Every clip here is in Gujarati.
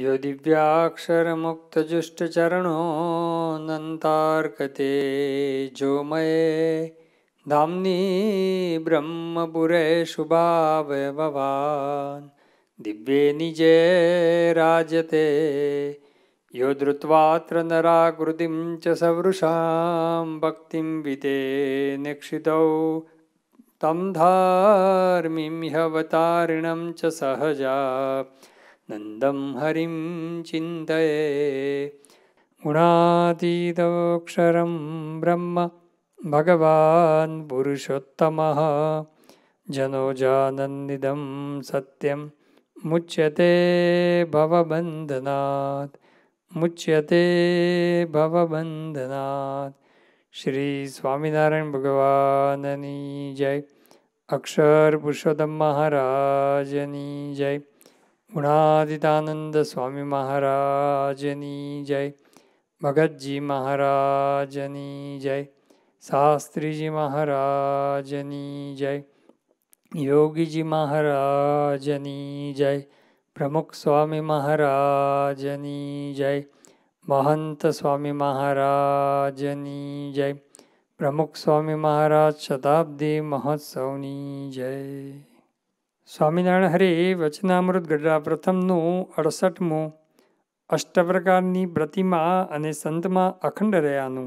यो दिव्याक्षरमुक्तजुष्टचरणोऽनन्तार्कते जोमये दाम्नी ब्रह्मपुरे शुभावैभवान् दिव्ये निजे राजते यो धृत्वात्र नराकृतिं च सवृषां भक्तिं विते निक्षितौ तं धार्मिं ह्यवतारिणं च सहजा नन्दं हरिं चिन्तये गुणातीतोऽक्षरं ब्रह्म भगवान् पुरुषोत्तमः जनो जानन्निदं सत्यं मुच्यते भवबन्धनात् मुच्यते भवबन्धनात् श्रीस्वामिनारायणभगवाननी जय अक्षरपुरुषोत् महाराजनी जय ગુણાદિતાનંદ સ્વામી મહારાજની જય ભગતજી મહારાજની જય શાસ્ત્રીજી મહારાજની જય યોગીજી મહારાજની જય પ્રમુખ સ્વામી મહારાજની જય મહંત સ્વામી મહારાજની જય પ્રમુખ સ્વામી મહારાજ શતાબ્દી મહોત્સવની જય સ્વામિનારાયણ હરે વચનામૃત ગઢડા પ્રથમનું અડસઠમું અષ્ટપ્રકારની પ્રતિમા અને સંતમાં અખંડ રહ્યાનું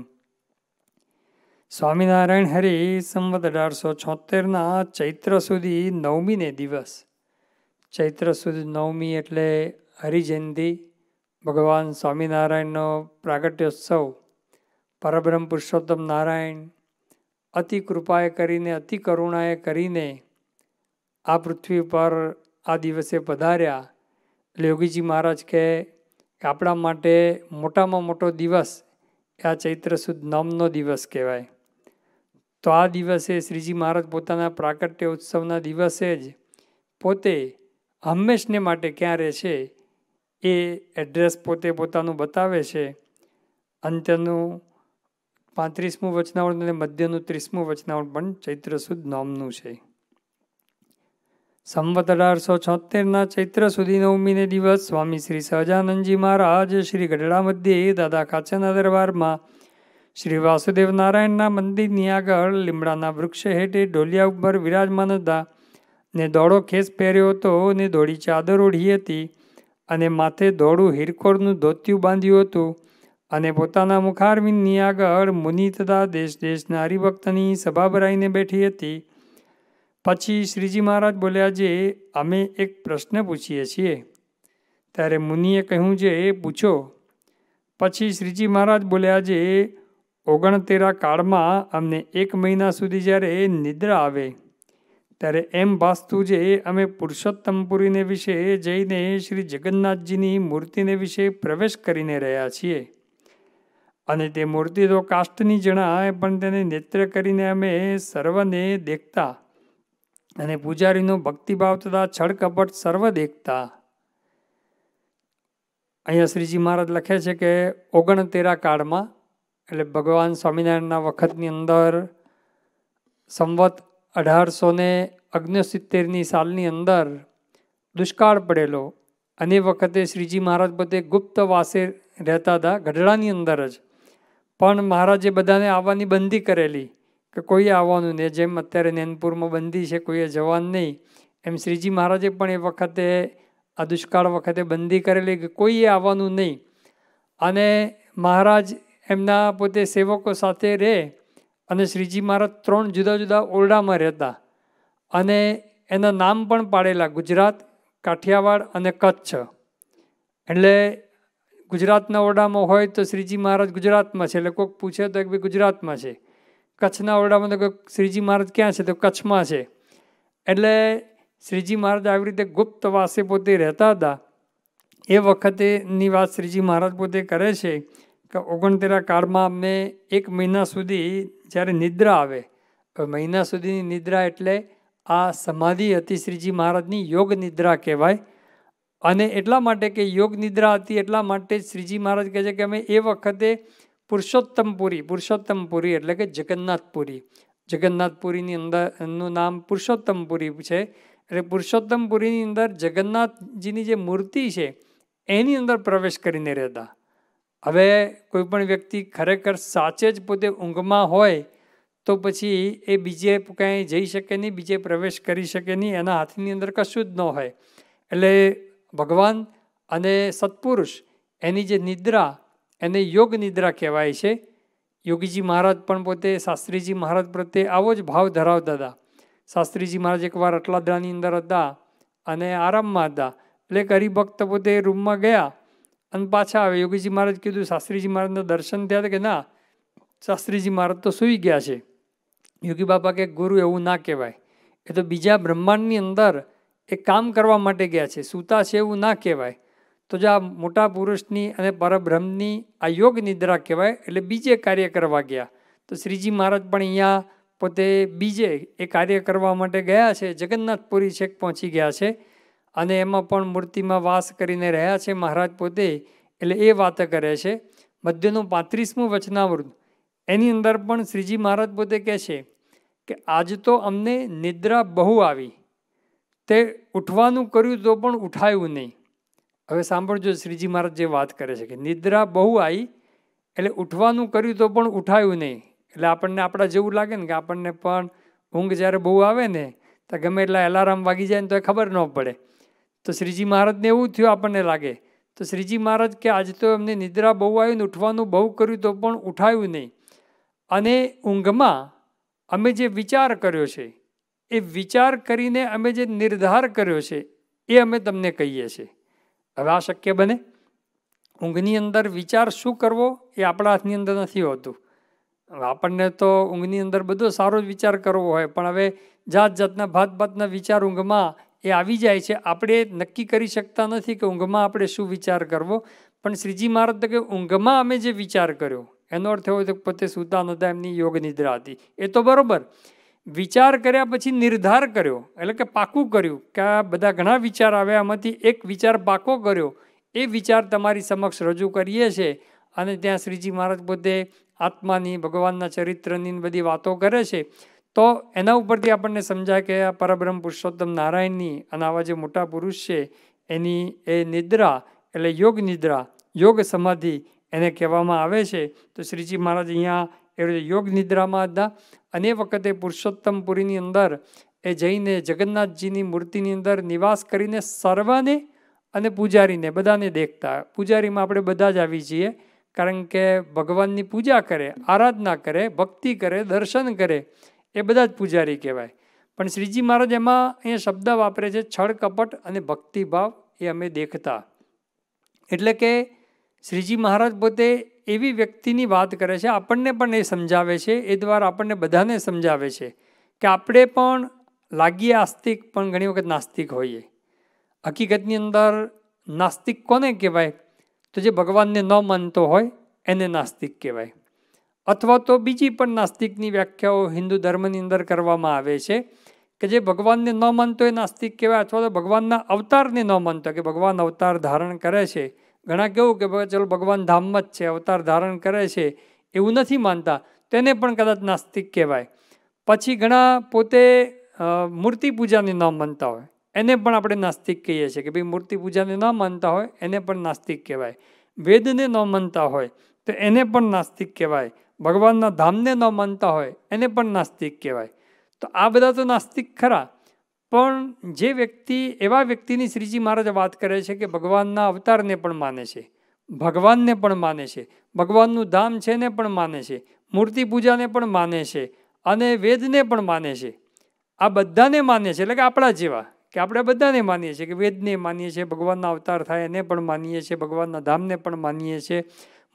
સ્વામિનારાયણ હરે સંવત અઢારસો છોતેરના ચૈત્ર સુધી નવમીને દિવસ ચૈત્ર સુધી નવમી એટલે હરિજયંતિ ભગવાન સ્વામિનારાયણનો પ્રાગટ્યોત્સવ પરબ્રહ્મ પુરુષોત્તમ નારાયણ અતિ કૃપાએ કરીને અતિ કરુણાએ કરીને આ પૃથ્વી પર આ દિવસે પધાર્યા યોગીજી મહારાજ કહે કે આપણા માટે મોટામાં મોટો દિવસ એ આ ચૈત્ર સુદ નોમનો દિવસ કહેવાય તો આ દિવસે શ્રીજી મહારાજ પોતાના પ્રાકટ્ય ઉત્સવના દિવસે જ પોતે હંમેશને માટે ક્યાં રહેશે એ એડ્રેસ પોતે પોતાનું બતાવે છે અંત્યનું પાંત્રીસમું વચનાવળ અને મધ્યનું ત્રીસમું વચનાવળ પણ ચૈત્ર સુદ નોમનું છે સંવત અઢારસો છોતેરના ચૈત્ર સુધી નવમીને દિવસ સ્વામી શ્રી સહજાનંદજી મહારાજ શ્રી ગઢડા મધ્યે દાદા કાચના દરબારમાં શ્રી વાસુદેવ નારાયણના મંદિરની આગળ લીમડાના વૃક્ષ હેઠે ડોલિયા ઉપર વિરાજમાન હતા ને દોડો ખેસ પહેર્યો હતો ને દોડી ચાદર ઓઢી હતી અને માથે દોડું હિરકોરનું ધોતિયું બાંધ્યું હતું અને પોતાના મુખારવિંદની આગળ મુનિ તથા દેશ દેશના હરિભક્તની સભા ભરાઈને બેઠી હતી પછી શ્રીજી મહારાજ બોલ્યા જે અમે એક પ્રશ્ન પૂછીએ છીએ ત્યારે મુનિએ કહ્યું જે એ પૂછો પછી શ્રીજી મહારાજ બોલ્યા જે ઓગણતેરા કાળમાં અમને એક મહિના સુધી જ્યારે નિદ્રા આવે ત્યારે એમ ભાસતું જે અમે પુરુષોત્તમપુરીને વિશે જઈને શ્રી જગન્નાથજીની મૂર્તિને વિશે પ્રવેશ કરીને રહ્યા છીએ અને તે મૂર્તિ તો કાષ્ટની જણાય પણ તેને નેત્ર કરીને અમે સર્વને દેખતા અને પૂજારીનો ભક્તિભાવ તથા છળકપટ સર્વ દેખતા અહીંયા શ્રીજી મહારાજ લખે છે કે ઓગણતેરા કાળમાં એટલે ભગવાન સ્વામિનારાયણના વખતની અંદર સંવત અઢારસો ને અગ્નસિત્તેરની સાલની અંદર દુષ્કાળ પડેલો અને વખતે શ્રીજી મહારાજ પોતે ગુપ્ત વાસે રહેતા હતા ગઢડાની અંદર જ પણ મહારાજે બધાને આવવાની બંધી કરેલી કે કોઈએ આવવાનું નહીં જેમ અત્યારે નેનપુરમાં બંદી છે કોઈએ જવાનું નહીં એમ શ્રીજી મહારાજે પણ એ વખતે આ દુષ્કાળ વખતે બંદી કરેલી કે કોઈએ આવવાનું નહીં અને મહારાજ એમના પોતે સેવકો સાથે રહે અને શ્રીજી મહારાજ ત્રણ જુદા જુદા ઓરડામાં રહેતા અને એના નામ પણ પાડેલા ગુજરાત કાઠિયાવાડ અને કચ્છ એટલે ગુજરાતના ઓરડામાં હોય તો શ્રીજી મહારાજ ગુજરાતમાં છે એટલે કોઈક પૂછે તો એક બી ગુજરાતમાં છે કચ્છના ઓરડામાં તો શ્રીજી મહારાજ ક્યાં છે તો કચ્છમાં છે એટલે શ્રીજી મહારાજ આવી રીતે ગુપ્ત વાસે પોતે રહેતા હતા એ વખતેની વાત શ્રીજી મહારાજ પોતે કરે છે કે ઓગણતેરા કાળમાં અમે એક મહિના સુધી જ્યારે નિદ્રા આવે મહિના સુધીની નિદ્રા એટલે આ સમાધિ હતી શ્રીજી મહારાજની યોગ નિદ્રા કહેવાય અને એટલા માટે કે યોગ નિદ્રા હતી એટલા માટે શ્રીજી મહારાજ કહે છે કે અમે એ વખતે પુરુષોત્તમપુરી પુરુષોત્તમપુરી એટલે કે જગન્નાથપુરી જગન્નાથપુરીની અંદર એમનું નામ પુરુષોત્તમપુરી છે એટલે પુરુષોત્તમપુરીની અંદર જગન્નાથજીની જે મૂર્તિ છે એની અંદર પ્રવેશ કરીને રહેતા હવે કોઈપણ વ્યક્તિ ખરેખર સાચે જ પોતે ઊંઘમાં હોય તો પછી એ બીજે ક્યાંય જઈ શકે નહીં બીજે પ્રવેશ કરી શકે નહીં એના હાથની અંદર કશું જ ન હોય એટલે ભગવાન અને સત્પુરુષ એની જે નિદ્રા એને યોગ નિદ્રા કહેવાય છે યોગીજી મહારાજ પણ પોતે શાસ્ત્રીજી મહારાજ પ્રત્યે આવો જ ભાવ ધરાવતા હતા શાસ્ત્રીજી મહારાજ એકવાર અટલાદરાની અંદર હતા અને આરામમાં હતા એટલે હરિભક્ત પોતે રૂમમાં ગયા અને પાછા આવે યોગીજી મહારાજ કીધું શાસ્ત્રીજી મહારાજના દર્શન થયા કે ના શાસ્ત્રીજી મહારાજ તો સૂઈ ગયા છે યોગી બાપા કે ગુરુ એવું ના કહેવાય એ તો બીજા બ્રહ્માંડની અંદર એ કામ કરવા માટે ગયા છે સૂતા છે એવું ના કહેવાય તો જે આ મોટા પુરુષની અને પરબ્રહ્મની આ યોગ નિદ્રા કહેવાય એટલે બીજે કાર્ય કરવા ગયા તો શ્રીજી મહારાજ પણ અહીંયા પોતે બીજે એ કાર્ય કરવા માટે ગયા છે જગન્નાથપુરી છેક પહોંચી ગયા છે અને એમાં પણ મૂર્તિમાં વાસ કરીને રહ્યા છે મહારાજ પોતે એટલે એ વાત કરે છે મધ્યનું પાંત્રીસમું વચનાવૃત એની અંદર પણ શ્રીજી મહારાજ પોતે કહે છે કે આજ તો અમને નિદ્રા બહુ આવી તે ઉઠવાનું કર્યું તો પણ ઉઠાયું નહીં હવે સાંભળજો શ્રીજી મહારાજ જે વાત કરે છે કે નિદ્રા બહુ આવી એટલે ઉઠવાનું કર્યું તો પણ ઉઠાયું નહીં એટલે આપણને આપણા જેવું લાગે ને કે આપણને પણ ઊંઘ જ્યારે બહુ આવે ને તો ગમે એટલા એલાર્મ વાગી જાય ને તો એ ખબર ન પડે તો શ્રીજી મહારાજને એવું થયું આપણને લાગે તો શ્રીજી મહારાજ કે આજ તો એમને નિદ્રા બહુ આવી ને ઉઠવાનું બહુ કર્યું તો પણ ઉઠાયું નહીં અને ઊંઘમાં અમે જે વિચાર કર્યો છે એ વિચાર કરીને અમે જે નિર્ધાર કર્યો છે એ અમે તમને કહીએ છીએ હવે આ શક્ય બને ઊંઘની અંદર વિચાર શું કરવો એ આપણા હાથની અંદર નથી હોતું હવે આપણને તો ઊંઘની અંદર બધો સારો જ વિચાર કરવો હોય પણ હવે જાત જાતના ભાત ભાતના વિચાર ઊંઘમાં એ આવી જાય છે આપણે નક્કી કરી શકતા નથી કે ઊંઘમાં આપણે શું વિચાર કરવો પણ શ્રીજી મહારાજ કે ઊંઘમાં અમે જે વિચાર કર્યો એનો અર્થ એવો કે પોતે સુતા નહોતા એમની યોગ નિદ્રા હતી એ તો બરાબર વિચાર કર્યા પછી નિર્ધાર કર્યો એટલે કે પાકું કર્યું કે આ બધા ઘણા વિચાર આવ્યા આમાંથી એક વિચાર પાકો કર્યો એ વિચાર તમારી સમક્ષ રજૂ કરીએ છીએ અને ત્યાં શ્રીજી મહારાજ પોતે આત્માની ભગવાનના ચરિત્રની બધી વાતો કરે છે તો એના ઉપરથી આપણને સમજાય કે આ પરબ્રહ્મ પુરુષોત્તમ નારાયણની અને આવા જે મોટા પુરુષ છે એની એ નિદ્રા એટલે યોગ નિદ્રા યોગ સમાધિ એને કહેવામાં આવે છે તો શ્રીજી મહારાજ અહીંયા એ યોગ નિદ્રામાં હતા અને એ વખતે પુરુષોત્તમપુરીની અંદર એ જઈને જગન્નાથજીની મૂર્તિની અંદર નિવાસ કરીને સર્વને અને પૂજારીને બધાને દેખતા પૂજારીમાં આપણે બધા જ આવી જઈએ કારણ કે ભગવાનની પૂજા કરે આરાધના કરે ભક્તિ કરે દર્શન કરે એ બધા જ પૂજારી કહેવાય પણ શ્રીજી મહારાજ એમાં અહીંયા શબ્દ વાપરે છે છળ કપટ અને ભક્તિભાવ એ અમે દેખતા એટલે કે શ્રીજી મહારાજ પોતે એવી વ્યક્તિની વાત કરે છે આપણને પણ એ સમજાવે છે એ દ્વારા આપણને બધાને સમજાવે છે કે આપણે પણ લાગીએ આસ્તિક પણ ઘણી વખત નાસ્તિક હોઈએ હકીકતની અંદર નાસ્તિક કોને કહેવાય તો જે ભગવાનને ન માનતો હોય એને નાસ્તિક કહેવાય અથવા તો બીજી પણ નાસ્તિકની વ્યાખ્યાઓ હિન્દુ ધર્મની અંદર કરવામાં આવે છે કે જે ભગવાનને ન માનતો એ નાસ્તિક કહેવાય અથવા તો ભગવાનના અવતારને ન માનતો કે ભગવાન અવતાર ધારણ કરે છે ઘણા કેવું કે ભાઈ ચલો ભગવાન ધામમાં જ છે અવતાર ધારણ કરે છે એવું નથી માનતા તેને પણ કદાચ નાસ્તિક કહેવાય પછી ઘણા પોતે મૂર્તિ પૂજાને ન માનતા હોય એને પણ આપણે નાસ્તિક કહીએ છીએ કે ભાઈ મૂર્તિ પૂજાને ન માનતા હોય એને પણ નાસ્તિક કહેવાય વેદને ન માનતા હોય તો એને પણ નાસ્તિક કહેવાય ભગવાનના ધામને ન માનતા હોય એને પણ નાસ્તિક કહેવાય તો આ બધા તો નાસ્તિક ખરા પણ જે વ્યક્તિ એવા વ્યક્તિની શ્રીજી મહારાજ વાત કરે છે કે ભગવાનના અવતારને પણ માને છે ભગવાનને પણ માને છે ભગવાનનું ધામ છે ને પણ માને છે મૂર્તિ પૂજાને પણ માને છે અને વેદને પણ માને છે આ બધાને માને છે એટલે કે આપણા જેવા કે આપણે બધાને માનીએ છીએ કે વેદને માનીએ છીએ ભગવાનના અવતાર થાય એને પણ માનીએ છીએ ભગવાનના ધામને પણ માનીએ છીએ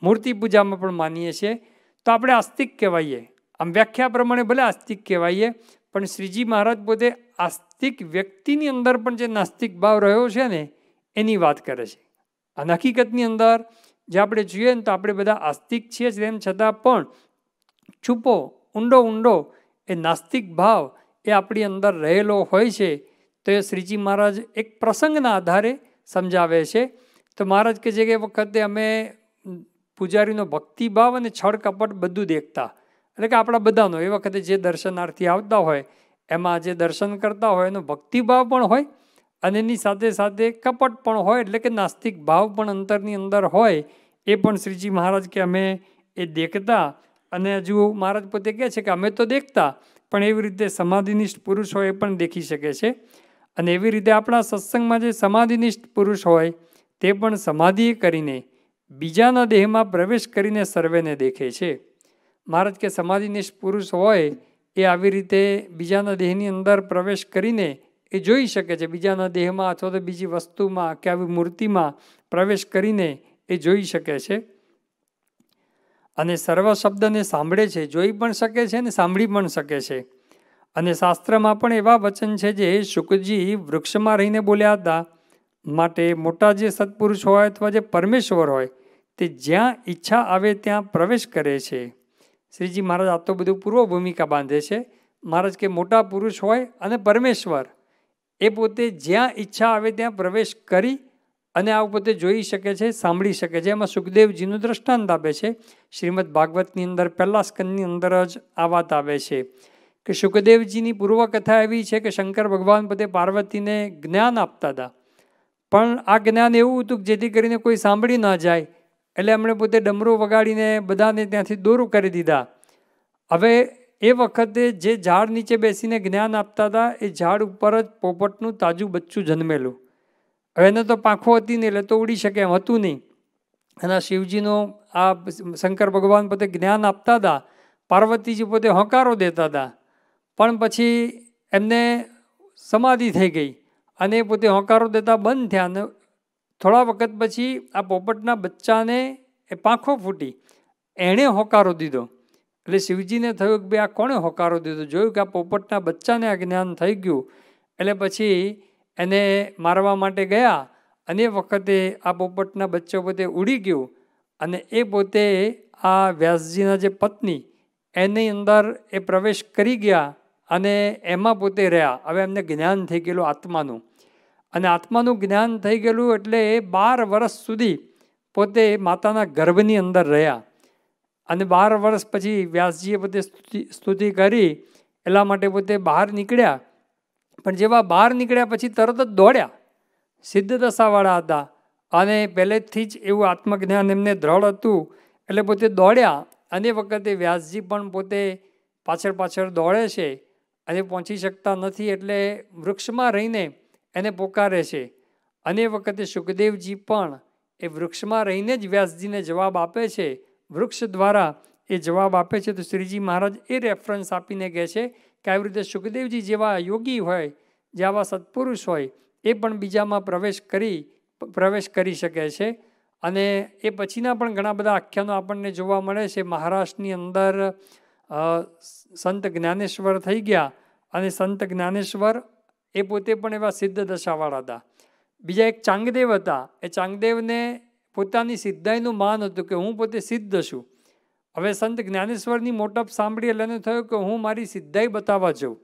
મૂર્તિ પૂજામાં પણ માનીએ છીએ તો આપણે આસ્તિક કહેવાઈએ આમ વ્યાખ્યા પ્રમાણે ભલે આસ્તિક કહેવાઈએ પણ શ્રીજી મહારાજ પોતે આસ્તિક વ્યક્તિની અંદર પણ જે નાસ્તિક ભાવ રહ્યો છે ને એની વાત કરે છે અને હકીકતની અંદર જે આપણે જોઈએ ને તો આપણે બધા આસ્તિક છીએ તેમ છતાં પણ છુપો ઊંડો ઊંડો એ નાસ્તિક ભાવ એ આપણી અંદર રહેલો હોય છે તો એ શ્રીજી મહારાજ એક પ્રસંગના આધારે સમજાવે છે તો મહારાજ કે છે કે વખતે અમે પૂજારીનો ભક્તિભાવ અને છળ કપટ બધું દેખતા એટલે કે આપણા બધાનો એ વખતે જે દર્શનાર્થી આવતા હોય એમાં જે દર્શન કરતા હોય એનો ભક્તિભાવ પણ હોય અને એની સાથે સાથે કપટ પણ હોય એટલે કે નાસ્તિક ભાવ પણ અંતરની અંદર હોય એ પણ શ્રીજી મહારાજ કે અમે એ દેખતા અને હજુ મહારાજ પોતે કહે છે કે અમે તો દેખતા પણ એવી રીતે સમાધિનિષ્ઠ પુરુષ હોય એ પણ દેખી શકે છે અને એવી રીતે આપણા સત્સંગમાં જે સમાધિનિષ્ઠ પુરુષ હોય તે પણ સમાધિ કરીને બીજાના દેહમાં પ્રવેશ કરીને સર્વેને દેખે છે મહારાજ કે સમાધિનિષ્ઠ પુરુષ હોય એ આવી રીતે બીજાના દેહની અંદર પ્રવેશ કરીને એ જોઈ શકે છે બીજાના દેહમાં અથવા તો બીજી વસ્તુમાં કે આવી મૂર્તિમાં પ્રવેશ કરીને એ જોઈ શકે છે અને સર્વ શબ્દને સાંભળે છે જોઈ પણ શકે છે અને સાંભળી પણ શકે છે અને શાસ્ત્રમાં પણ એવા વચન છે જે શુકજી વૃક્ષમાં રહીને બોલ્યા હતા માટે મોટા જે સત્પુરુષ હોય અથવા જે પરમેશ્વર હોય તે જ્યાં ઈચ્છા આવે ત્યાં પ્રવેશ કરે છે શ્રીજી મહારાજ આ તો બધું પૂર્વ ભૂમિકા બાંધે છે મહારાજ કે મોટા પુરુષ હોય અને પરમેશ્વર એ પોતે જ્યાં ઈચ્છા આવે ત્યાં પ્રવેશ કરી અને આ પોતે જોઈ શકે છે સાંભળી શકે છે એમાં સુખદેવજીનું દ્રષ્ટાંત આપે છે શ્રીમદ ભાગવતની અંદર પહેલા સ્કંદની અંદર જ આ વાત આવે છે કે સુખદેવજીની પૂર્વકથા એવી છે કે શંકર ભગવાન પોતે પાર્વતીને જ્ઞાન આપતા હતા પણ આ જ્ઞાન એવું હતું કે જેથી કરીને કોઈ સાંભળી ન જાય એટલે એમણે પોતે ડમરો વગાડીને બધાને ત્યાંથી દોરું કરી દીધા હવે એ વખતે જે ઝાડ નીચે બેસીને જ્ઞાન આપતા હતા એ ઝાડ ઉપર જ પોપટનું તાજું બચ્ચું જન્મેલું હવે એને તો પાંખો હતી નહીં એટલે તો ઉડી શકે એમ હતું નહીં એના શિવજીનો આ શંકર ભગવાન પોતે જ્ઞાન આપતા હતા પાર્વતીજી પોતે હોંકારો દેતા હતા પણ પછી એમને સમાધિ થઈ ગઈ અને એ પોતે હોંકારો દેતા બંધ થયા અને થોડા વખત પછી આ પોપટના બચ્ચાને એ પાંખો ફૂટી એણે હોકારો દીધો એટલે શિવજીને થયું કે ભાઈ આ કોણે હોકારો દીધો જોયું કે આ પોપટના બચ્ચાને આ જ્ઞાન થઈ ગયું એટલે પછી એને મારવા માટે ગયા અને વખતે આ પોપટના બચ્ચો પોતે ઉડી ગયું અને એ પોતે આ વ્યાસજીના જે પત્ની એની અંદર એ પ્રવેશ કરી ગયા અને એમાં પોતે રહ્યા હવે એમને જ્ઞાન થઈ ગયેલું આત્માનું અને આત્માનું જ્ઞાન થઈ ગયેલું એટલે એ બાર વર્ષ સુધી પોતે માતાના ગર્ભની અંદર રહ્યા અને બાર વર્ષ પછી વ્યાસજીએ પોતે સ્તુતિ કરી એટલા માટે પોતે બહાર નીકળ્યા પણ જેવા બહાર નીકળ્યા પછી તરત જ દોડ્યા સિદ્ધ દશાવાળા હતા અને પહેલેથી જ એવું આત્મજ્ઞાન એમને દ્રઢ હતું એટલે પોતે દોડ્યા અને વખતે વ્યાસજી પણ પોતે પાછળ પાછળ દોડે છે અને પહોંચી શકતા નથી એટલે વૃક્ષમાં રહીને એને પોકારે છે અને વખતે સુખદેવજી પણ એ વૃક્ષમાં રહીને જ વ્યાસજીને જવાબ આપે છે વૃક્ષ દ્વારા એ જવાબ આપે છે તો શ્રીજી મહારાજ એ રેફરન્સ આપીને કહે છે કે આવી રીતે સુખદેવજી જેવા યોગી હોય જે આવા સત્પુરુષ હોય એ પણ બીજામાં પ્રવેશ કરી પ્રવેશ કરી શકે છે અને એ પછીના પણ ઘણા બધા આખ્યાનો આપણને જોવા મળે છે મહારાષ્ટ્રની અંદર સંત જ્ઞાનેશ્વર થઈ ગયા અને સંત જ્ઞાનેશ્વર એ પોતે પણ એવા સિદ્ધ દશાવાળા હતા બીજા એક ચાંગદેવ હતા એ ચાંગદેવને પોતાની સિદ્ધાઈનું માન હતું કે હું પોતે સિદ્ધ છું હવે સંત જ્ઞાનેશ્વરની મોટપ સાંભળી એટલે એને થયું કે હું મારી સિદ્ધાઈ બતાવવા જઉં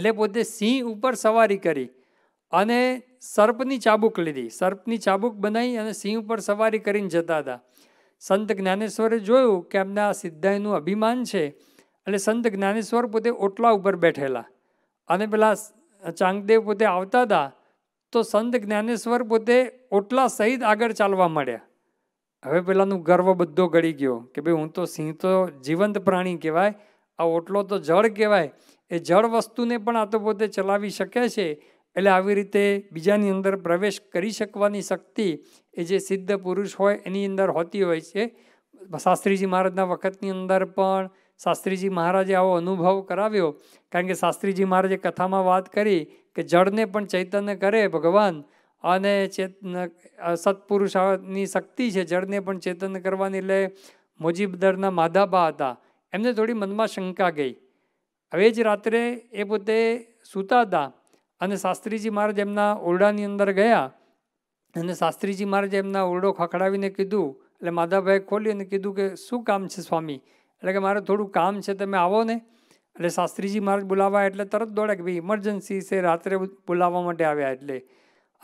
એટલે પોતે સિંહ ઉપર સવારી કરી અને સર્પની ચાબુક લીધી સર્પની ચાબુક બનાવી અને સિંહ ઉપર સવારી કરીને જતા હતા સંત જ્ઞાનેશ્વરે જોયું કે એમના સિદ્ધાઈનું અભિમાન છે એટલે સંત જ્ઞાનેશ્વર પોતે ઓટલા ઉપર બેઠેલા અને પેલા ચાંગદેવ પોતે આવતા હતા તો સંત જ્ઞાનેશ્વર પોતે ઓટલા સહિત આગળ ચાલવા માંડ્યા હવે પહેલાંનું ગર્વ બધો ગળી ગયો કે ભાઈ હું તો સિંહ તો જીવંત પ્રાણી કહેવાય આ ઓટલો તો જળ કહેવાય એ જળ વસ્તુને પણ આ તો પોતે ચલાવી શકે છે એટલે આવી રીતે બીજાની અંદર પ્રવેશ કરી શકવાની શક્તિ એ જે સિદ્ધ પુરુષ હોય એની અંદર હોતી હોય છે શાસ્ત્રીજી મહારાજના વખતની અંદર પણ શાસ્ત્રીજી મહારાજે આવો અનુભવ કરાવ્યો કારણ કે શાસ્ત્રીજી મહારાજે કથામાં વાત કરી કે જળને પણ ચૈતન્ય કરે ભગવાન અને ચેતન સત્પુરુષની શક્તિ છે જળને પણ ચેતન કરવાની એટલે મોજીબદરના માધાબા હતા એમને થોડી મનમાં શંકા ગઈ હવે જ રાત્રે એ પોતે સૂતા હતા અને શાસ્ત્રીજી મહારાજ એમના ઓરડાની અંદર ગયા અને શાસ્ત્રીજી મહારાજે એમના ઓરડો ખખડાવીને કીધું એટલે માધાભાઈ ખોલી અને કીધું કે શું કામ છે સ્વામી એટલે કે મારે થોડું કામ છે તમે આવો ને એટલે શાસ્ત્રીજી મહારાજ બોલાવવા એટલે તરત દોડ્યા કે ભાઈ ઇમરજન્સી છે રાત્રે બોલાવવા માટે આવ્યા એટલે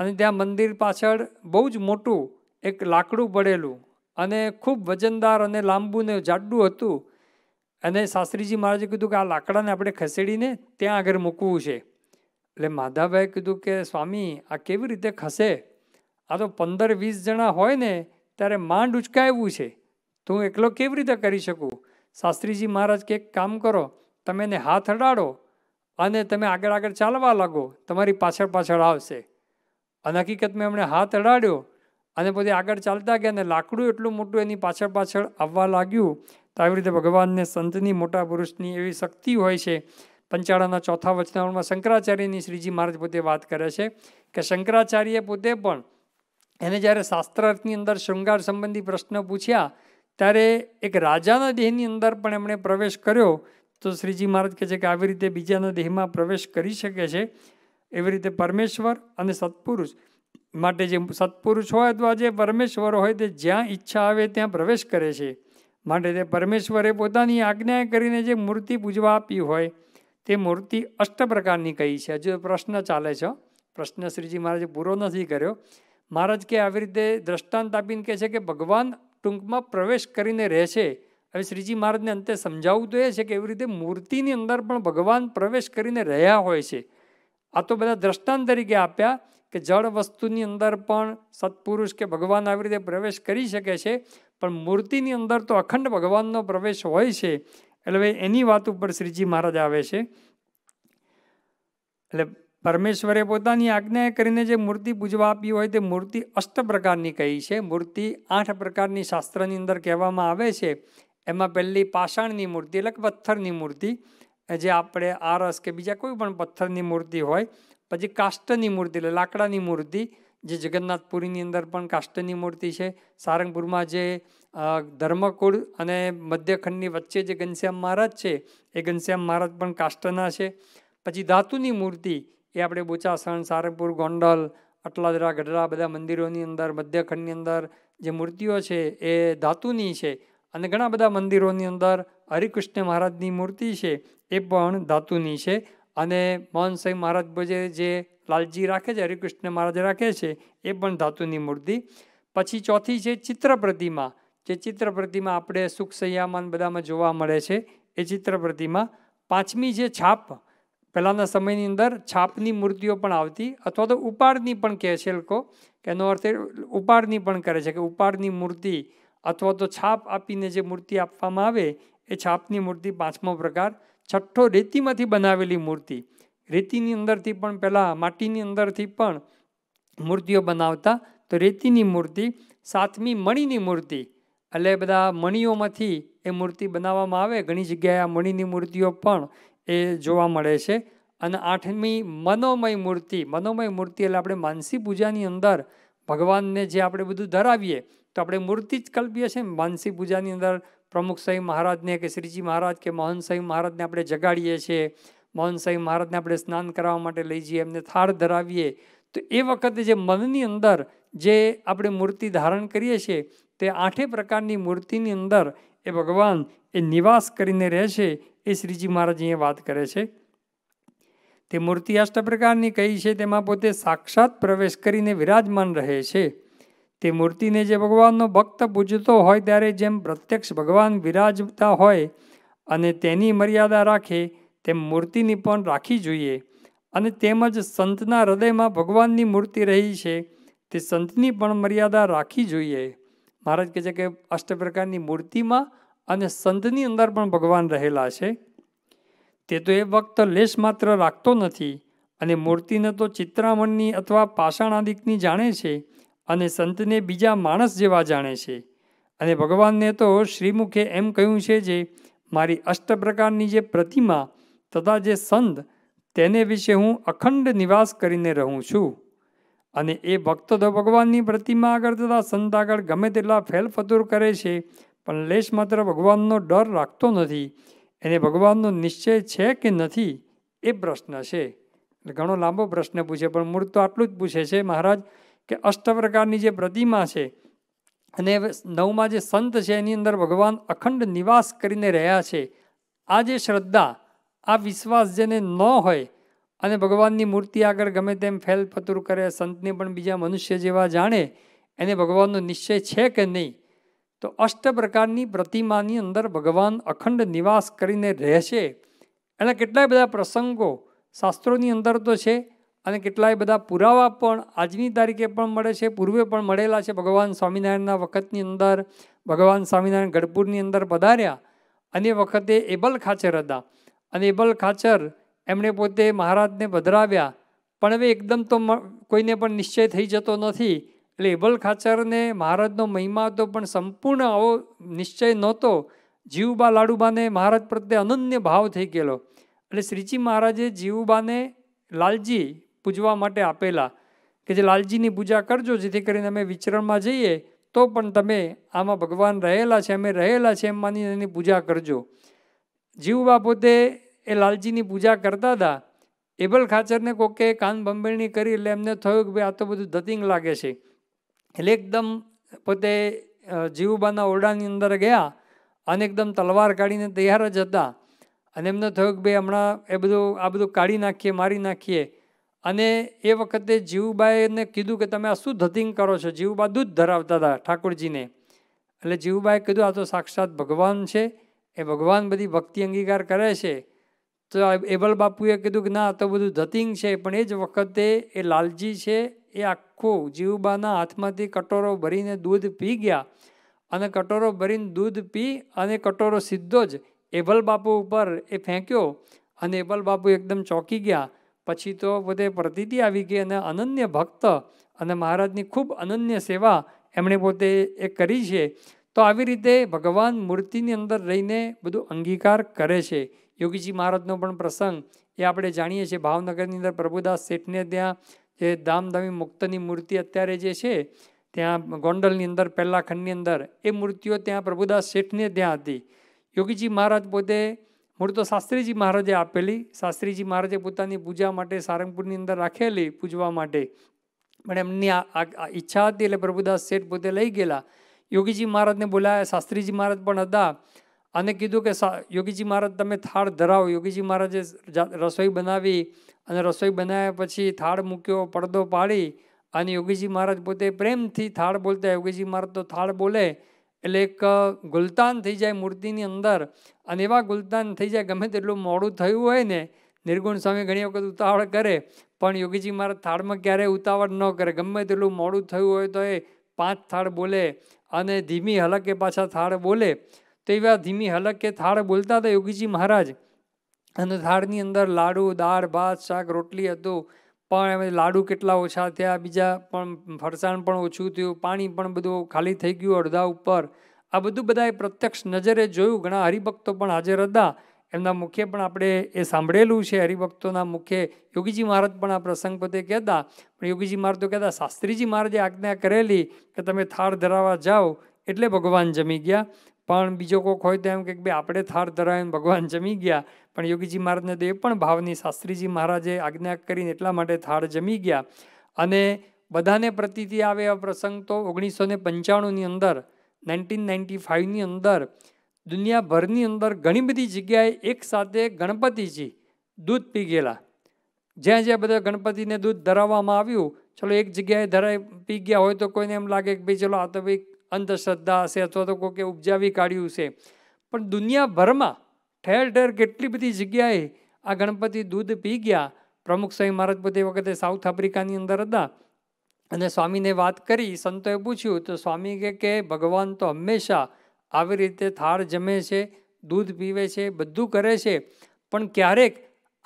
અને ત્યાં મંદિર પાછળ બહુ જ મોટું એક લાકડું પડેલું અને ખૂબ વજનદાર અને લાંબુ ને જાડું હતું અને શાસ્ત્રીજી મહારાજે કીધું કે આ લાકડાને આપણે ખસેડીને ત્યાં આગળ મૂકવું છે એટલે માધાભાઈએ કીધું કે સ્વામી આ કેવી રીતે ખસે આ તો પંદર વીસ જણા હોય ને ત્યારે માંડ ઉચકાવ્યું છે તો હું એકલો કેવી રીતે કરી શકું શાસ્ત્રીજી મહારાજ કે કામ કરો તમે એને હાથ અડાડો અને તમે આગળ આગળ ચાલવા લાગો તમારી પાછળ પાછળ આવશે અને હકીકતમાં એમણે હાથ અડાડ્યો અને પછી આગળ ચાલતા ગયા અને લાકડું એટલું મોટું એની પાછળ પાછળ આવવા લાગ્યું તો આવી રીતે ભગવાનને સંતની મોટા પુરુષની એવી શક્તિ હોય છે પંચાળાના ચોથા વચનાવળમાં શંકરાચાર્યની શ્રીજી મહારાજ પોતે વાત કરે છે કે શંકરાચાર્ય પોતે પણ એને જ્યારે શાસ્ત્રાર્થની અંદર શૃંગાર સંબંધી પ્રશ્ન પૂછ્યા ત્યારે એક રાજાના દેહની અંદર પણ એમણે પ્રવેશ કર્યો તો શ્રીજી મહારાજ કહે છે કે આવી રીતે બીજાના દેહમાં પ્રવેશ કરી શકે છે એવી રીતે પરમેશ્વર અને સત્પુરુષ માટે જે સત્પુરુષ હોય અથવા જે પરમેશ્વર હોય તે જ્યાં ઈચ્છા આવે ત્યાં પ્રવેશ કરે છે માટે તે પરમેશ્વરે પોતાની આજ્ઞા કરીને જે મૂર્તિ પૂજવા આપી હોય તે મૂર્તિ અષ્ટ પ્રકારની કહી છે હજુ પ્રશ્ન ચાલે છે પ્રશ્ન શ્રીજી મહારાજે પૂરો નથી કર્યો મહારાજ કે આવી રીતે દ્રષ્ટાંત આપીને કહે છે કે ભગવાન ટૂંકમાં પ્રવેશ કરીને રહેશે હવે શ્રીજી મહારાજને અંતે સમજાવવું તો એ છે કે એવી રીતે મૂર્તિની અંદર પણ ભગવાન પ્રવેશ કરીને રહ્યા હોય છે આ તો બધા દ્રષ્ટાંત તરીકે આપ્યા કે જળ વસ્તુની અંદર પણ સત્પુરુષ કે ભગવાન આવી રીતે પ્રવેશ કરી શકે છે પણ મૂર્તિની અંદર તો અખંડ ભગવાનનો પ્રવેશ હોય છે એટલે એની વાત ઉપર શ્રીજી મહારાજ આવે છે એટલે પરમેશ્વરે પોતાની આજ્ઞા કરીને જે મૂર્તિ પૂજવા આપી હોય તે મૂર્તિ અષ્ટ પ્રકારની કહી છે મૂર્તિ આઠ પ્રકારની શાસ્ત્રની અંદર કહેવામાં આવે છે એમાં પહેલી પાષાણની મૂર્તિ એટલે કે પથ્થરની મૂર્તિ જે આપણે આરસ કે બીજા કોઈ પણ પથ્થરની મૂર્તિ હોય પછી કાષ્ટની મૂર્તિ એટલે લાકડાની મૂર્તિ જે જગન્નાથપુરીની અંદર પણ કાષ્ટની મૂર્તિ છે સારંગપુરમાં જે ધર્મકુળ અને મધ્યખંડની વચ્ચે જે ઘનશ્યામ મહારાજ છે એ ઘનશ્યામ મહારાજ પણ કાષ્ટના છે પછી ધાતુની મૂર્તિ એ આપણે બોચાસણ સારંગપુર ગોંડલ અટલાદરા ગઢડા બધા મંદિરોની અંદર મધ્યખંડની અંદર જે મૂર્તિઓ છે એ ધાતુની છે અને ઘણા બધા મંદિરોની અંદર હરિકૃષ્ણ મહારાજની મૂર્તિ છે એ પણ ધાતુની છે અને મોહનસિંહ મહારાજ ભોજે જે લાલજી રાખે છે હરિકૃષ્ણ મહારાજ રાખે છે એ પણ ધાતુની મૂર્તિ પછી ચોથી છે ચિત્ર પ્રતિમા જે ચિત્ર પ્રતિમા આપણે સુખ સૈયામાન બધામાં જોવા મળે છે એ ચિત્ર પ્રતિમા પાંચમી છે છાપ પહેલાંના સમયની અંદર છાપની મૂર્તિઓ પણ આવતી અથવા તો ઉપાડની પણ કહે છે લોકો એનો અર્થ ઉપાડની પણ કરે છે કે ઉપાડની મૂર્તિ અથવા તો છાપ આપીને જે મૂર્તિ આપવામાં આવે એ છાપની મૂર્તિ પાંચમો પ્રકાર છઠ્ઠો રેતીમાંથી બનાવેલી મૂર્તિ રેતીની અંદરથી પણ પહેલાં માટીની અંદરથી પણ મૂર્તિઓ બનાવતા તો રેતીની મૂર્તિ સાતમી મણીની મૂર્તિ એટલે બધા મણીઓમાંથી એ મૂર્તિ બનાવવામાં આવે ઘણી જગ્યાએ આ મણીની મૂર્તિઓ પણ એ જોવા મળે છે અને આઠમી મનોમય મૂર્તિ મનોમય મૂર્તિ એટલે આપણે માનસી પૂજાની અંદર ભગવાનને જે આપણે બધું ધરાવીએ તો આપણે મૂર્તિ જ કલ્પીએ છીએ માનસી પૂજાની અંદર પ્રમુખ સાહેબ મહારાજને કે શ્રીજી મહારાજ કે મોહન સાહેબ મહારાજને આપણે જગાડીએ છીએ મોહન સાહેબ મહારાજને આપણે સ્નાન કરાવવા માટે લઈ જઈએ એમને થાળ ધરાવીએ તો એ વખતે જે મનની અંદર જે આપણે મૂર્તિ ધારણ કરીએ છીએ તે આઠે પ્રકારની મૂર્તિની અંદર એ ભગવાન એ નિવાસ કરીને રહેશે એ શ્રીજી મહારાજ અહીંયા વાત કરે છે તે મૂર્તિ અષ્ટ પ્રકારની કહી છે તેમાં પોતે સાક્ષાત પ્રવેશ કરીને વિરાજમાન રહે છે તે મૂર્તિને જે ભગવાનનો ભક્ત પૂજતો હોય ત્યારે જેમ પ્રત્યક્ષ ભગવાન વિરાજતા હોય અને તેની મર્યાદા રાખે તેમ મૂર્તિની પણ રાખી જોઈએ અને તેમજ સંતના હૃદયમાં ભગવાનની મૂર્તિ રહી છે તે સંતની પણ મર્યાદા રાખી જોઈએ મહારાજ કહે છે કે અષ્ટ પ્રકારની મૂર્તિમાં અને સંતની અંદર પણ ભગવાન રહેલા છે તે તો એ વખત લેશ માત્ર રાખતો નથી અને મૂર્તિને તો ચિત્રામણની અથવા પાષાણાદિકની જાણે છે અને સંતને બીજા માણસ જેવા જાણે છે અને ભગવાનને તો શ્રીમુખે એમ કહ્યું છે જે મારી અષ્ટ પ્રકારની જે પ્રતિમા તથા જે સંત તેને વિશે હું અખંડ નિવાસ કરીને રહું છું અને એ ભક્ત તો ભગવાનની પ્રતિમા આગળ તથા સંત આગળ ગમે તેટલા ફેલફતુર કરે છે પણ લેશ માત્ર ભગવાનનો ડર રાખતો નથી એને ભગવાનનો નિશ્ચય છે કે નથી એ પ્રશ્ન છે એટલે ઘણો લાંબો પ્રશ્ન પૂછે પણ મૂળ તો આટલું જ પૂછે છે મહારાજ કે અષ્ટ પ્રકારની જે પ્રતિમા છે અને નવમાં જે સંત છે એની અંદર ભગવાન અખંડ નિવાસ કરીને રહ્યા છે આ જે શ્રદ્ધા આ વિશ્વાસ જેને ન હોય અને ભગવાનની મૂર્તિ આગળ ગમે તેમ ફેલફતુર કરે સંતને પણ બીજા મનુષ્ય જેવા જાણે એને ભગવાનનો નિશ્ચય છે કે નહીં તો અષ્ટ પ્રકારની પ્રતિમાની અંદર ભગવાન અખંડ નિવાસ કરીને રહેશે એના કેટલાય બધા પ્રસંગો શાસ્ત્રોની અંદર તો છે અને કેટલાય બધા પુરાવા પણ આજની તારીખે પણ મળે છે પૂર્વે પણ મળેલા છે ભગવાન સ્વામિનારાયણના વખતની અંદર ભગવાન સ્વામિનારાયણ ગઢપુરની અંદર પધાર્યા અને વખતે એબલ ખાચર હતા અને એબલ ખાચર એમણે પોતે મહારાજને પધરાવ્યા પણ હવે એકદમ તો કોઈને પણ નિશ્ચય થઈ જતો નથી એટલે એબલ ખાચરને મહારાજનો મહિમા હતો પણ સંપૂર્ણ આવો નિશ્ચય નહોતો જીવબા લાડુબાને મહારાજ પ્રત્યે અનન્ય ભાવ થઈ ગયેલો એટલે શ્રીજી મહારાજે જીવુબાને લાલજી પૂજવા માટે આપેલા કે જે લાલજીની પૂજા કરજો જેથી કરીને અમે વિચરણમાં જઈએ તો પણ તમે આમાં ભગવાન રહેલા છે અમે રહેલા છે એમ માની એની પૂજા કરજો જીવુબા પોતે એ લાલજીની પૂજા કરતા હતા એબલ ખાચરને કોકે કાન બંબેરણી કરી એટલે એમને થયું કે ભાઈ આ તો બધું ધતિંગ લાગે છે એટલે એકદમ પોતે જીવુબાના ઓરડાની અંદર ગયા અને એકદમ તલવાર કાઢીને તૈયાર જ હતા અને એમને થયું કે ભાઈ હમણાં એ બધું આ બધું કાઢી નાખીએ મારી નાખીએ અને એ વખતે જીવુબાઈને કીધું કે તમે આ શું ધતિંગ કરો છો જીવુબા દૂધ ધરાવતા હતા ઠાકોરજીને એટલે જીવુબાએ કીધું આ તો સાક્ષાત ભગવાન છે એ ભગવાન બધી ભક્તિ અંગીકાર કરે છે તો એબલ બાપુએ કીધું કે ના આ તો બધું ધતિંગ છે પણ એ જ વખતે એ લાલજી છે એ આખું જીવબાના હાથમાંથી કટોરો ભરીને દૂધ પી ગયા અને કટોરો ભરીને દૂધ પી અને કટોરો સીધો જ એબલ બાપુ ઉપર એ ફેંક્યો અને એબલ બાપુ એકદમ ચોંકી ગયા પછી તો પોતે પ્રતિતિ આવી ગઈ અને અનન્ય ભક્ત અને મહારાજની ખૂબ અનન્ય સેવા એમણે પોતે એ કરી છે તો આવી રીતે ભગવાન મૂર્તિની અંદર રહીને બધું અંગીકાર કરે છે યોગીજી મહારાજનો પણ પ્રસંગ એ આપણે જાણીએ છીએ ભાવનગરની અંદર પ્રભુદાસ શેઠને ત્યાં જે દામદામી મુક્તની મૂર્તિ અત્યારે જે છે ત્યાં ગોંડલની અંદર પહેલા ખંડની અંદર એ મૂર્તિઓ ત્યાં પ્રભુદાસ શેઠને ત્યાં હતી યોગીજી મહારાજ પોતે મૂળ તો શાસ્ત્રીજી મહારાજે આપેલી શાસ્ત્રીજી મહારાજે પોતાની પૂજા માટે સારંગપુરની અંદર રાખેલી પૂજવા માટે પણ એમની આ ઈચ્છા હતી એટલે પ્રભુદાસ શેઠ પોતે લઈ ગયેલા યોગીજી મહારાજને બોલાયા શાસ્ત્રીજી મહારાજ પણ હતા અને કીધું કે યોગીજી મહારાજ તમે થાળ ધરાવો યોગીજી મહારાજે રસોઈ બનાવી અને રસોઈ બનાવ્યા પછી થાળ મૂક્યો પડદો પાડી અને યોગીજી મહારાજ પોતે પ્રેમથી થાળ બોલતા યોગીજી મહારાજ તો થાળ બોલે એટલે એક ગુલતાન થઈ જાય મૂર્તિની અંદર અને એવા ગુલતાન થઈ જાય ગમે તેટલું મોડું થયું હોય ને નિર્ગુણ સ્વામી ઘણી વખત ઉતાવળ કરે પણ યોગીજી મહારાજ થાળમાં ક્યારેય ઉતાવળ ન કરે ગમે તેટલું મોડું થયું હોય તો એ પાંચ થાળ બોલે અને ધીમી હલકે પાછા થાળ બોલે તો એવા ધીમી હલક કે થાળ બોલતા હતા યોગીજી મહારાજ અને થાળની અંદર લાડુ દાળ ભાત શાક રોટલી હતો પણ હવે લાડુ કેટલા ઓછા થયા બીજા પણ ફરસાણ પણ ઓછું થયું પાણી પણ બધું ખાલી થઈ ગયું અડધા ઉપર આ બધું બધાએ પ્રત્યક્ષ નજરે જોયું ઘણા હરિભક્તો પણ હાજર હતા એમના મુખે પણ આપણે એ સાંભળેલું છે હરિભક્તોના મુખે યોગીજી મહારાજ પણ આ પ્રસંગ પોતે કહેતા પણ યોગીજી મહારાજ તો કહેતા શાસ્ત્રીજી મહારાજે આજ્ઞા કરેલી કે તમે થાળ ધરાવવા જાઓ એટલે ભગવાન જમી ગયા પણ બીજો કોઈક હોય તો એમ કે ભાઈ આપણે થાર ધરાવીને ભગવાન જમી ગયા પણ યોગીજી મહારાજને તો એ પણ ભાવની શાસ્ત્રીજી મહારાજે આજ્ઞા કરીને એટલા માટે થાળ જમી ગયા અને બધાને પ્રતીતિ આવે આ પ્રસંગ તો ઓગણીસો ને પંચાણુંની અંદર નાઇન્ટીન નાઇન્ટી ફાઇવની અંદર દુનિયાભરની અંદર ઘણી બધી જગ્યાએ એક સાથે ગણપતિજી દૂધ પી ગયેલા જ્યાં જ્યાં બધા ગણપતિને દૂધ ધરાવવામાં આવ્યું ચલો એક જગ્યાએ ધરાય પી ગયા હોય તો કોઈને એમ લાગે કે ભાઈ ચલો આ તો ભાઈ અંધશ્રદ્ધા હશે અથવા તો કોઈકે ઉપજાવી કાઢ્યું છે પણ દુનિયાભરમાં ઠેર ઠેર કેટલી બધી જગ્યાએ આ ગણપતિ દૂધ પી ગયા પ્રમુખ સ્વામી મહારાજ પોતે વખતે સાઉથ આફ્રિકાની અંદર હતા અને સ્વામીને વાત કરી સંતોએ પૂછ્યું તો સ્વામી કે કે ભગવાન તો હંમેશા આવી રીતે થાળ જમે છે દૂધ પીવે છે બધું કરે છે પણ ક્યારેક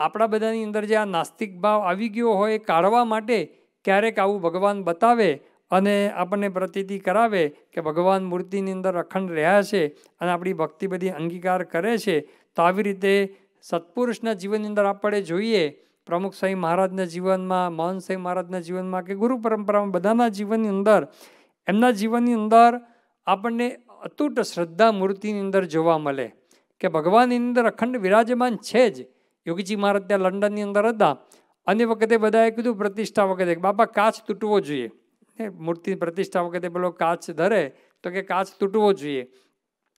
આપણા બધાની અંદર જે આ નાસ્તિક ભાવ આવી ગયો હોય એ કાઢવા માટે ક્યારેક આવું ભગવાન બતાવે અને આપણને પ્રતીતિ કરાવે કે ભગવાન મૂર્તિની અંદર અખંડ રહ્યા છે અને આપણી ભક્તિ બધી અંગીકાર કરે છે તો આવી રીતે સત્પુરુષના જીવનની અંદર આપણે જોઈએ પ્રમુખ સ્વામી મહારાજના જીવનમાં મોહન સ્વામી મહારાજના જીવનમાં કે ગુરુ પરંપરામાં બધાના જીવનની અંદર એમના જીવનની અંદર આપણને અતૂટ શ્રદ્ધા મૂર્તિની અંદર જોવા મળે કે ભગવાનની અંદર અખંડ વિરાજમાન છે જ યોગીજી મહારાજ ત્યાં લંડનની અંદર હતા અને વખતે બધાએ કીધું પ્રતિષ્ઠા વખતે બાપા કાચ તૂટવો જોઈએ મૂર્તિ પ્રતિષ્ઠા વખતે પેલો કાચ ધરે તો કે કાચ તૂટવો જોઈએ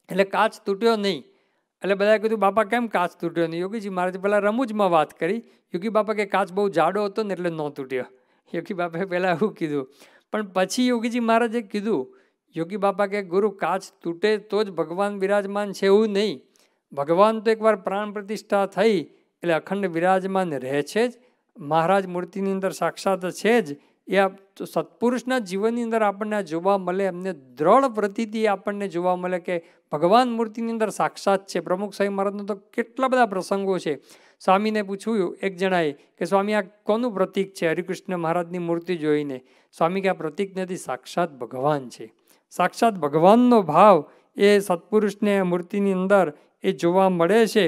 એટલે કાચ તૂટ્યો નહીં એટલે બધાએ કીધું બાપા કેમ કાચ તૂટ્યો નહીં યોગીજી મહારાજ પહેલાં રમૂજમાં વાત કરી યોગી બાપા કે કાચ બહુ જાડો હતો ને એટલે ન તૂટ્યો યોગી બાપાએ પહેલાં એવું કીધું પણ પછી યોગીજી મહારાજે કીધું યોગી બાપા કે ગુરુ કાચ તૂટે તો જ ભગવાન બિરાજમાન છે એવું નહીં ભગવાન તો એકવાર પ્રાણ પ્રતિષ્ઠા થઈ એટલે અખંડ બિરાજમાન રહે છે જ મહારાજ મૂર્તિની અંદર સાક્ષાત છે જ એ સત્પુરુષના જીવનની અંદર આપણને જોવા મળે એમને દ્રઢ પ્રતીતિ આપણને જોવા મળે કે ભગવાન મૂર્તિની અંદર સાક્ષાત છે પ્રમુખ સ્વામી મહારાજનો તો કેટલા બધા પ્રસંગો છે સ્વામીને પૂછ્યું એક જણાએ કે સ્વામી આ કોનું પ્રતિક છે હરિકૃષ્ણ મહારાજની મૂર્તિ જોઈને સ્વામી કે આ પ્રતિક નથી સાક્ષાત ભગવાન છે સાક્ષાત ભગવાનનો ભાવ એ સત્પુરુષને મૂર્તિની અંદર એ જોવા મળે છે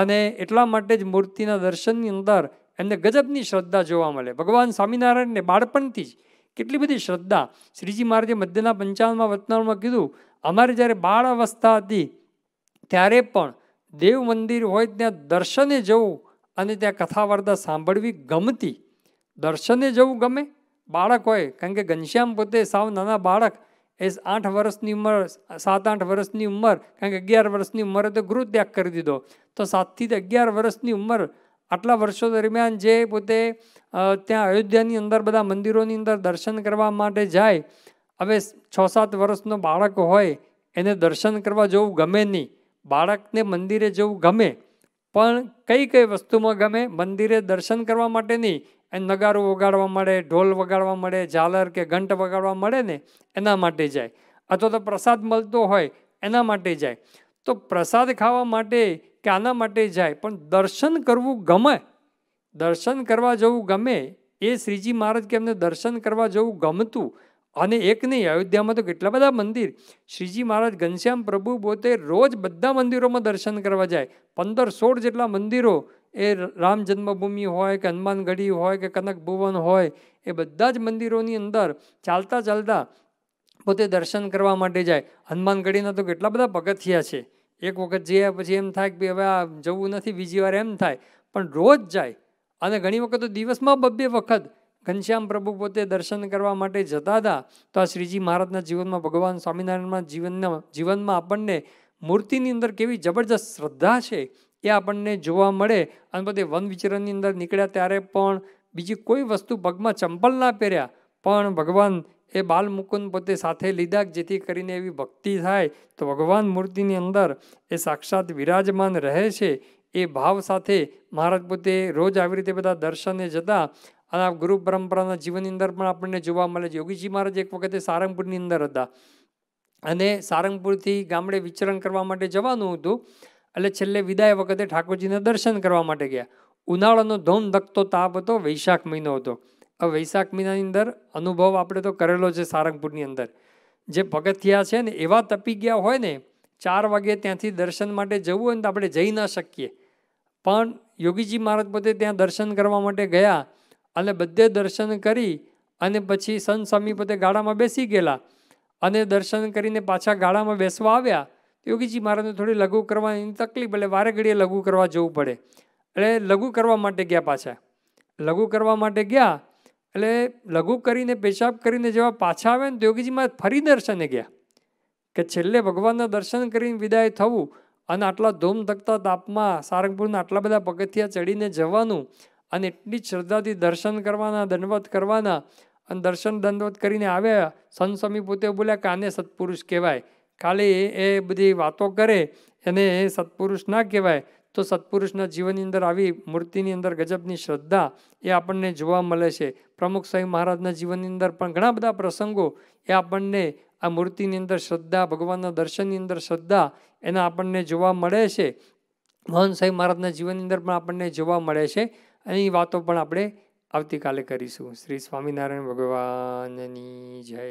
અને એટલા માટે જ મૂર્તિના દર્શનની અંદર એમને ગજબની શ્રદ્ધા જોવા મળે ભગવાન સ્વામિનારાયણને બાળપણથી જ કેટલી બધી શ્રદ્ધા શ્રીજી મહારાજે મધ્યના પંચાવનમાં વતનાળમાં કીધું અમારે જ્યારે બાળ અવસ્થા હતી ત્યારે પણ દેવ મંદિર હોય ત્યાં દર્શને જવું અને ત્યાં કથા વાર્તા સાંભળવી ગમતી દર્શને જવું ગમે બાળક હોય કારણ કે ઘનશ્યામ પોતે સાવ નાના બાળક એ આઠ વર્ષની ઉંમર સાત આઠ વર્ષની ઉંમર કારણ કે અગિયાર વર્ષની ઉંમરે તો ગૃહ ત્યાગ કરી દીધો તો સાતથી અગિયાર વર્ષની ઉંમર આટલા વર્ષો દરમિયાન જે પોતે ત્યાં અયોધ્યાની અંદર બધા મંદિરોની અંદર દર્શન કરવા માટે જાય હવે છ સાત વર્ષનો બાળક હોય એને દર્શન કરવા જવું ગમે નહીં બાળકને મંદિરે જવું ગમે પણ કઈ કઈ વસ્તુમાં ગમે મંદિરે દર્શન કરવા માટે નહીં એ નગારું વગાડવા મળે ઢોલ વગાડવા મળે ઝાલર કે ઘંટ વગાડવા મળે ને એના માટે જાય અથવા તો પ્રસાદ મળતો હોય એના માટે જાય તો પ્રસાદ ખાવા માટે કે આના માટે જાય પણ દર્શન કરવું ગમે દર્શન કરવા જવું ગમે એ શ્રીજી મહારાજ કે એમને દર્શન કરવા જવું ગમતું અને એક નહીં અયોધ્યામાં તો કેટલા બધા મંદિર શ્રીજી મહારાજ ઘનશ્યામ પ્રભુ પોતે રોજ બધા મંદિરોમાં દર્શન કરવા જાય પંદર સોળ જેટલા મંદિરો એ રામ જન્મભૂમિ હોય કે હનુમાનગઢી હોય કે કનક ભુવન હોય એ બધા જ મંદિરોની અંદર ચાલતા ચાલતા પોતે દર્શન કરવા માટે જાય હનુમાનગઢીના તો કેટલા બધા પગથિયા છે એક વખત જઈએ પછી એમ થાય કે હવે આ જવું નથી બીજી વાર એમ થાય પણ રોજ જાય અને ઘણી વખત તો દિવસમાં બબ્બે વખત ઘનશ્યામ પ્રભુ પોતે દર્શન કરવા માટે જતા હતા તો આ શ્રીજી મહારાજના જીવનમાં ભગવાન સ્વામિનારાયણના જીવનના જીવનમાં આપણને મૂર્તિની અંદર કેવી જબરજસ્ત શ્રદ્ધા છે એ આપણને જોવા મળે અને પોતે વન વિચરણની અંદર નીકળ્યા ત્યારે પણ બીજી કોઈ વસ્તુ પગમાં ચંપલ ના પહેર્યા પણ ભગવાન એ બાલમુકુંદ પોતે સાથે લીધા જેથી કરીને એવી ભક્તિ થાય તો ભગવાન મૂર્તિની અંદર એ સાક્ષાત વિરાજમાન રહે છે એ ભાવ સાથે મહારાજ પોતે રોજ આવી રીતે બધા દર્શને જતા અને આ ગુરુ પરંપરાના જીવનની અંદર પણ આપણને જોવા મળે છે યોગીજી મહારાજ એક વખતે સારંગપુરની અંદર હતા અને સારંગપુરથી ગામડે વિચરણ કરવા માટે જવાનું હતું એટલે છેલ્લે વિદાય વખતે ઠાકોરજીને દર્શન કરવા માટે ગયા ઉનાળાનો ધોમ ધકતો તાપ હતો વૈશાખ મહિનો હતો હવે વૈશાખ મહિનાની અંદર અનુભવ આપણે તો કરેલો છે સારંગપુરની અંદર જે પગથિયા છે ને એવા તપી ગયા હોય ને ચાર વાગે ત્યાંથી દર્શન માટે જવું હોય ને તો આપણે જઈ ન શકીએ પણ યોગીજી મહારાજ પોતે ત્યાં દર્શન કરવા માટે ગયા અને બધે દર્શન કરી અને પછી સંત સ્વામી પોતે ગાડામાં બેસી ગયેલા અને દર્શન કરીને પાછા ગાડામાં બેસવા આવ્યા તો યોગીજી મહારાજને થોડી લઘુ કરવાની તકલીફ એટલે વારે ઘડીએ લઘુ કરવા જવું પડે એટલે લઘુ કરવા માટે ગયા પાછા લઘુ કરવા માટે ગયા એટલે લઘુ કરીને પેશાબ કરીને જેવા પાછા આવે ને યોગીજીમાં ફરી દર્શને ગયા કે છેલ્લે ભગવાનના દર્શન કરીને વિદાય થવું અને આટલા ધૂમ ધકતા તાપમાં સારંગપુરના આટલા બધા પગથિયા ચડીને જવાનું અને એટલી શ્રદ્ધાથી દર્શન કરવાના દંડવત કરવાના અને દર્શન દંડવત કરીને આવ્યા સંત સ્વામી પોતે બોલ્યા કે આને સત્પુરુષ કહેવાય ખાલી એ બધી વાતો કરે એને સત્પુરુષ ના કહેવાય તો સત્પુરુષના જીવનની અંદર આવી મૂર્તિની અંદર ગજબની શ્રદ્ધા એ આપણને જોવા મળે છે પ્રમુખ સ્વામી મહારાજના જીવનની અંદર પણ ઘણા બધા પ્રસંગો એ આપણને આ મૂર્તિની અંદર શ્રદ્ધા ભગવાનના દર્શનની અંદર શ્રદ્ધા એના આપણને જોવા મળે છે મોહન સાહેબ મહારાજના જીવનની અંદર પણ આપણને જોવા મળે છે અને એ વાતો પણ આપણે આવતીકાલે કરીશું શ્રી સ્વામિનારાયણ ભગવાનની જય